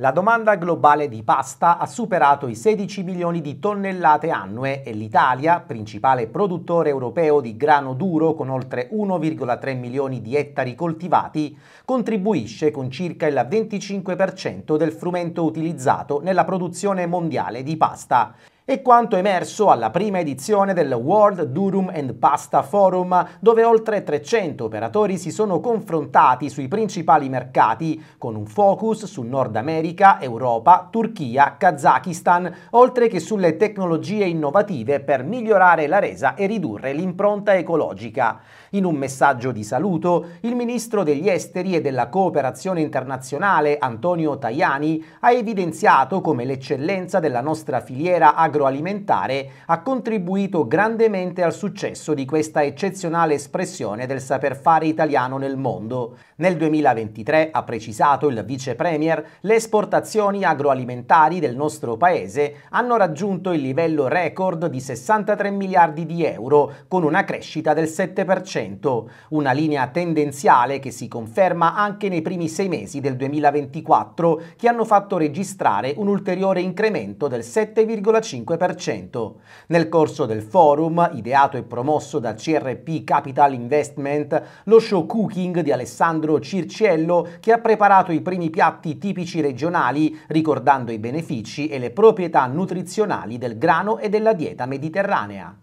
La domanda globale di pasta ha superato i 16 milioni di tonnellate annue e l'Italia, principale produttore europeo di grano duro con oltre 1,3 milioni di ettari coltivati, contribuisce con circa il 25% del frumento utilizzato nella produzione mondiale di pasta, è quanto emerso alla prima edizione del World Durum and Pasta Forum, dove oltre 300 operatori si sono confrontati sui principali mercati, con un focus su Nord America, Europa, Turchia, Kazakistan, oltre che sulle tecnologie innovative per migliorare la resa e ridurre l'impronta ecologica. In un messaggio di saluto, il ministro degli esteri e della cooperazione internazionale, Antonio Tajani, ha evidenziato come l'eccellenza della nostra filiera agroalimentare agroalimentare ha contribuito grandemente al successo di questa eccezionale espressione del saper fare italiano nel mondo. Nel 2023, ha precisato il vice premier, le esportazioni agroalimentari del nostro paese hanno raggiunto il livello record di 63 miliardi di euro, con una crescita del 7%, una linea tendenziale che si conferma anche nei primi sei mesi del 2024, che hanno fatto registrare un ulteriore incremento del 7,5%. 25%. Nel corso del forum, ideato e promosso da CRP Capital Investment, lo show cooking di Alessandro Circiello che ha preparato i primi piatti tipici regionali ricordando i benefici e le proprietà nutrizionali del grano e della dieta mediterranea.